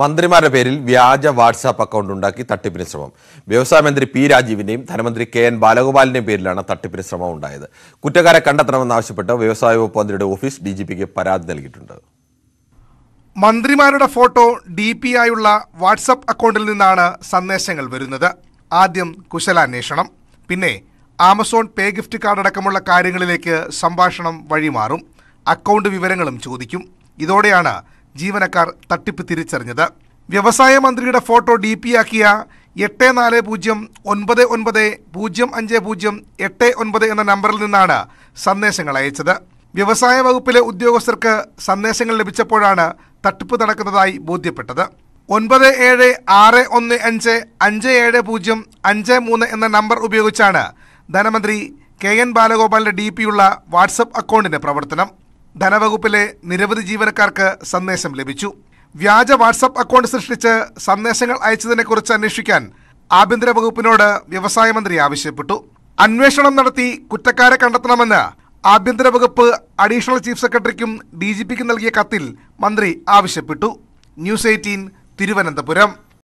മന്ത്രിമാരുടെ പേരിൽ വ്യാജ വാട്സാപ്പ് അക്കൗണ്ട് ഉണ്ടാക്കി തട്ടിപ്പിന് ശ്രമം വ്യവസായ മന്ത്രി പി രാജീവിന്റെയും ധനമന്ത്രി കെ എൻ ബാലഗോപാലിന്റെയും പേരിലാണ് തട്ടിപ്പിന് ശ്രമം ഉണ്ടായത് കുറ്റക്കാരെ കണ്ടെത്തണമെന്നാവശ്യപ്പെട്ട് വ്യവസായ വകുപ്പ് മന്ത്രിയുടെ ഓഫീസ് ഡി ജി പിക്ക് പരാതി നൽകിയിട്ടുണ്ട് മന്ത്രിമാരുടെ ഫോട്ടോ ഡി പി ആയുള്ള വാട്സപ്പ് അക്കൗണ്ടിൽ നിന്നാണ് സന്ദേശങ്ങൾ വരുന്നത് ആദ്യം കുശലാന്വേഷണം പിന്നെ ആമസോൺ പേ ഗിഫ്റ്റ് കാർഡ് അടക്കമുള്ള കാര്യങ്ങളിലേക്ക് സംഭാഷണം വഴിമാറും അക്കൗണ്ട് വിവരങ്ങളും ചോദിക്കും ഇതോടെയാണ് ജീവനക്കാർ തട്ടിപ്പ് തിരിച്ചറിഞ്ഞത് വ്യവസായ മന്ത്രിയുടെ ഫോട്ടോ ഡി പി ആക്കിയ എട്ട് നാല് പൂജ്യം ഒൻപത് ഒൻപത് പൂജ്യം അഞ്ച് പൂജ്യം എട്ട് ഒൻപത് എന്ന നമ്പറിൽ നിന്നാണ് സന്ദേശങ്ങൾ അയച്ചത് വ്യവസായ വകുപ്പിലെ ഉദ്യോഗസ്ഥർക്ക് സന്ദേശങ്ങൾ ലഭിച്ചപ്പോഴാണ് തട്ടിപ്പ് നടക്കുന്നതായി ബോധ്യപ്പെട്ടത് ഒൻപത് ഏഴ് ആറ് ഒന്ന് അഞ്ച് അഞ്ച് ഏഴ് പൂജ്യം അഞ്ച് മൂന്ന് എന്ന നമ്പർ ഉപയോഗിച്ചാണ് ധനമന്ത്രി കെ എൻ ബാലഗോപാലിന്റെ ഡി പിയുള്ള വാട്സപ്പ് അക്കൗണ്ടിന്റെ പ്രവർത്തനം ധനവകുപ്പിലെ നിരവധി ജീവനക്കാർക്ക് സന്ദേശം ലഭിച്ചു വ്യാജ വാട്സപ്പ് അക്കൗണ്ട് സൃഷ്ടിച്ച് സന്ദേശങ്ങൾ അയച്ചതിനെക്കുറിച്ച് അന്വേഷിക്കാൻ ആഭ്യന്തര വകുപ്പിനോട് വ്യവസായ മന്ത്രി ആവശ്യപ്പെട്ടു അന്വേഷണം നടത്തി കുറ്റക്കാരെ കണ്ടെത്തണമെന്ന് ആഭ്യന്തര വകുപ്പ് അഡീഷണൽ ചീഫ് സെക്രട്ടറിക്കും ഡി ജി പിക്കും നൽകിയ കത്തിൽ മന്ത്രി ആവശ്യപ്പെട്ടു ന്യൂസ് എയ്റ്റീൻ തിരുവനന്തപുരം